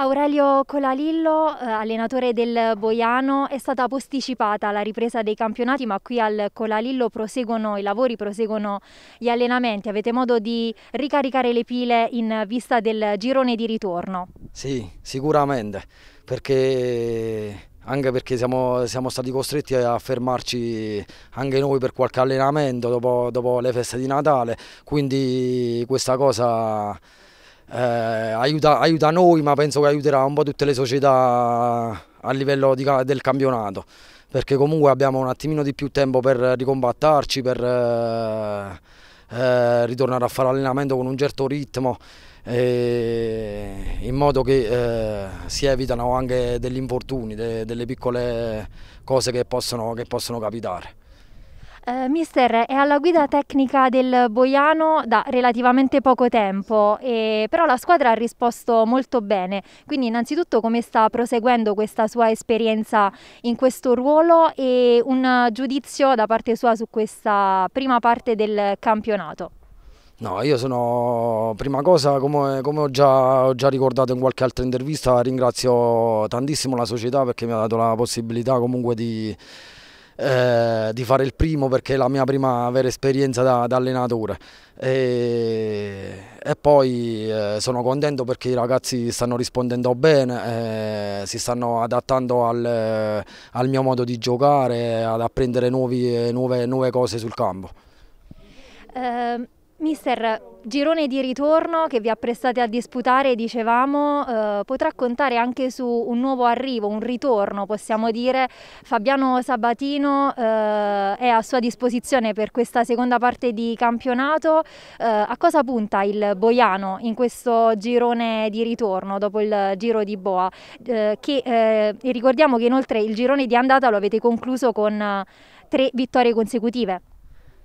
Aurelio Colalillo, eh, allenatore del Boiano, è stata posticipata la ripresa dei campionati, ma qui al Colalillo proseguono i lavori, proseguono gli allenamenti. Avete modo di ricaricare le pile in vista del girone di ritorno? Sì, sicuramente, perché anche perché siamo, siamo, stati costretti a fermarci anche noi per qualche allenamento dopo, dopo le feste di Natale, quindi questa cosa eh, aiuta, aiuta, noi ma penso che aiuterà un po' tutte le società a livello di, del campionato perché comunque abbiamo un attimino di più tempo per ricombattarci, per eh, eh, ritornare a fare allenamento con un certo ritmo eh, in modo che eh, si evitano anche degli infortuni, de, delle piccole cose che possono, che possono capitare. Eh, mister, è alla guida tecnica del Boiano da relativamente poco tempo, e, però la squadra ha risposto molto bene. Quindi innanzitutto come sta proseguendo questa sua esperienza in questo ruolo e un giudizio da parte sua su questa prima parte del campionato? No, io sono, prima cosa, come, come ho, già, ho, già, ricordato in qualche altra intervista, ringrazio tantissimo la società perché mi ha dato la possibilità comunque di, eh, di fare il primo perché è la mia prima vera esperienza da, da allenatore. E, e poi eh, sono contento perché i ragazzi stanno rispondendo bene, eh, si stanno adattando al, al, mio modo di giocare, ad apprendere nuovi, eh, nuove, nuove, cose sul campo. Um. Mister, girone di ritorno che vi apprestate a disputare, dicevamo, eh, potrà contare anche su un nuovo arrivo, un ritorno, possiamo dire. Fabiano Sabatino eh, è a sua disposizione per questa seconda parte di campionato. Eh, a cosa punta il Boiano in questo girone di ritorno dopo il giro di Boa? Eh, che, eh, ricordiamo che inoltre il girone di andata lo avete concluso con eh, tre vittorie consecutive.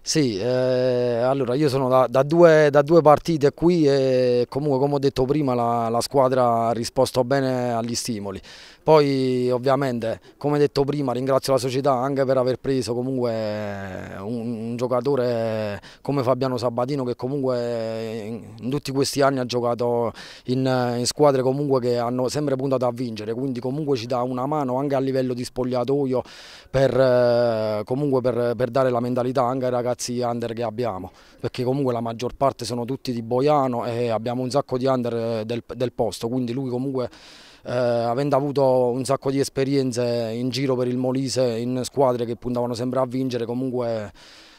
Sì, eh, allora io sono da, da, due, da, due, partite qui e comunque come ho detto prima la, la, squadra ha risposto bene agli stimoli. Poi ovviamente come detto prima ringrazio la società anche per aver preso comunque un, un giocatore come Fabiano Sabatino che comunque in, in, tutti questi anni ha giocato in, in squadre comunque che hanno sempre puntato a vincere, quindi comunque ci dà una mano anche a livello di spogliatoio per, eh, comunque per, per dare la mentalità anche ai ragazzi ragazzi under che abbiamo, perché comunque la maggior parte sono tutti di Boiano e abbiamo un sacco di under eh, del, del posto, quindi lui comunque eh, avendo avuto un sacco di esperienze in giro per il Molise, in squadre che puntavano sempre a vincere, comunque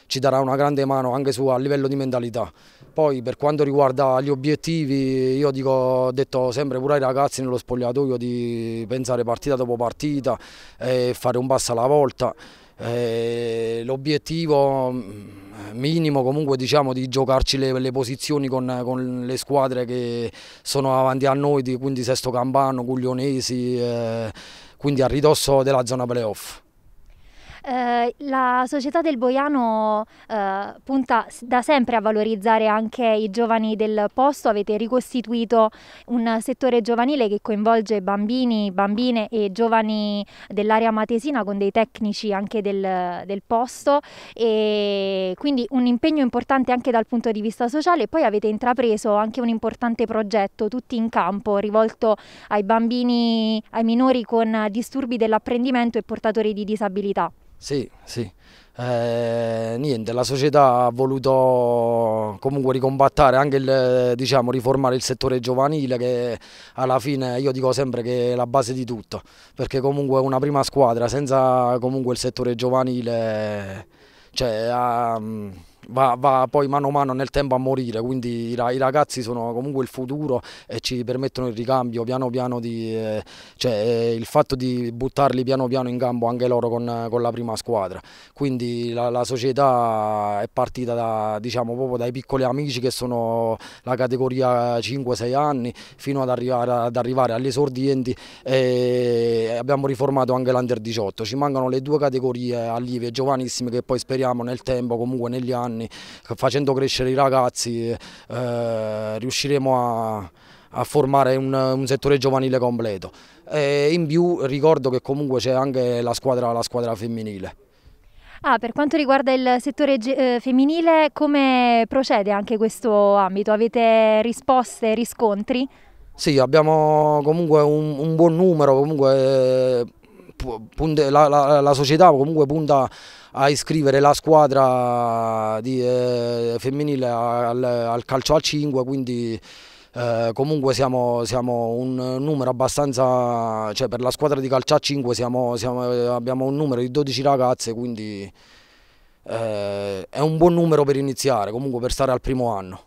ci darà una grande mano anche su, a livello di mentalità. Poi per quanto riguarda gli obiettivi, io dico, ho detto sempre pure ai ragazzi nello spogliatoio di pensare partita dopo partita e fare un passo alla volta. Eh, l'obiettivo mm, minimo comunque diciamo di giocarci le, le posizioni con, con, le squadre che sono avanti a noi, quindi Sesto Campano, Guglionesi, eh, quindi a ridosso della zona playoff. Eh, la società del Boiano eh, punta da sempre a valorizzare anche i giovani del posto, avete ricostituito un settore giovanile che coinvolge bambini, bambine e giovani dell'area matesina con dei tecnici anche del, del posto e quindi un impegno importante anche dal punto di vista sociale. e Poi avete intrapreso anche un importante progetto, Tutti in campo, rivolto ai bambini, ai minori con disturbi dell'apprendimento e portatori di disabilità. Sì, sì. Eh, niente, la società ha voluto comunque ricombattare, anche il, diciamo, riformare il settore giovanile che alla fine io dico sempre che è la base di tutto, perché comunque una prima squadra senza comunque il settore giovanile cioè, ha, va, va, poi mano a mano nel tempo a morire, quindi i, i, ragazzi sono comunque il futuro e ci permettono il ricambio piano piano, di, eh, cioè, eh, il fatto di buttarli piano piano in campo anche loro con, con la prima squadra, quindi la, la società è partita da, diciamo, proprio dai piccoli amici che sono la categoria 5-6 anni fino ad arrivare, ad arrivare agli esordienti e abbiamo riformato anche l'Under 18, ci mancano le due categorie allievi e giovanissimi che poi speriamo nel tempo comunque negli anni anni, facendo crescere i ragazzi eh, riusciremo a, a formare un, un, settore giovanile completo. E eh, in più ricordo che comunque c'è anche la squadra, la squadra femminile. Ah, per quanto riguarda il settore eh, femminile, come procede anche questo ambito? Avete risposte, riscontri? Sì, abbiamo comunque un, un buon numero, comunque la, la, la, società comunque punta a iscrivere la squadra di, eh, femminile al, al, calcio al 5, quindi eh, comunque siamo, siamo, un numero abbastanza, cioè per la squadra di calcio al 5 siamo, siamo, abbiamo un numero di 12 ragazze, quindi eh, è un buon numero per iniziare, comunque per stare al primo anno.